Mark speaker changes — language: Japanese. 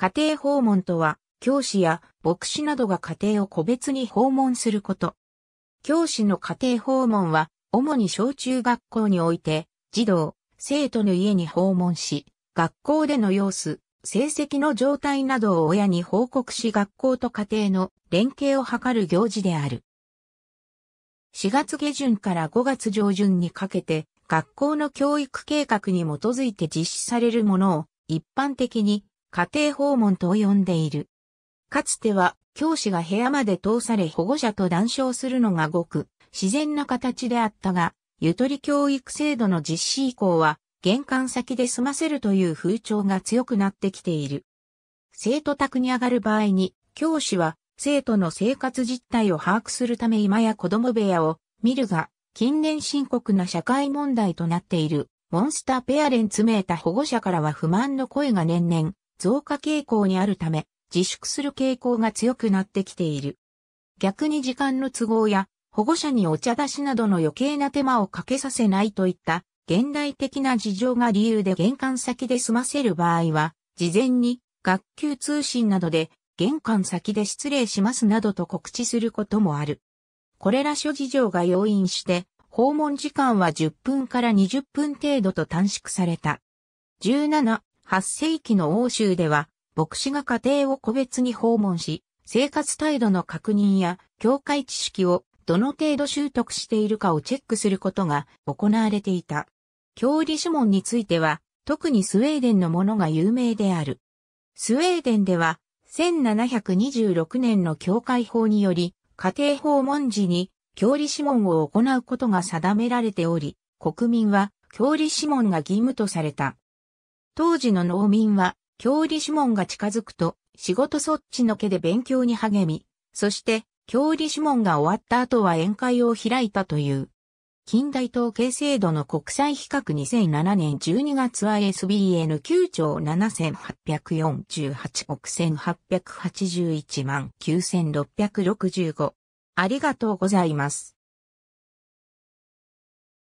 Speaker 1: 家庭訪問とは、教師や牧師などが家庭を個別に訪問すること。教師の家庭訪問は、主に小中学校において、児童、生徒の家に訪問し、学校での様子、成績の状態などを親に報告し学校と家庭の連携を図る行事である。4月下旬から5月上旬にかけて、学校の教育計画に基づいて実施されるものを一般的に家庭訪問と呼んでいる。かつては、教師が部屋まで通され保護者と談笑するのがごく自然な形であったが、ゆとり教育制度の実施以降は、玄関先で済ませるという風潮が強くなってきている。生徒宅に上がる場合に、教師は生徒の生活実態を把握するため今や子供部屋を見るが、近年深刻な社会問題となっている、モンスターペアレンツめいた保護者からは不満の声が年々増加傾向にあるため、自粛する傾向が強くなってきている。逆に時間の都合や保護者にお茶出しなどの余計な手間をかけさせないといった現代的な事情が理由で玄関先で済ませる場合は、事前に学級通信などで玄関先で失礼しますなどと告知することもある。これら諸事情が要因して、訪問時間は10分から20分程度と短縮された。17、8世紀の欧州では、牧師が家庭を個別に訪問し、生活態度の確認や、教会知識をどの程度習得しているかをチェックすることが行われていた。教理諮問については、特にスウェーデンのものが有名である。スウェーデンでは、1726年の教会法により、家庭訪問時に教理諮問を行うことが定められており、国民は教理諮問が義務とされた。当時の農民は、郷里諮問が近づくと、仕事そっちのけで勉強に励み、そして、郷里諮問が終わった後は宴会を開いたという。近代統計制度の国際比較2007年12月 ISBN 9兆7848億1881万9665。ありがとうございます。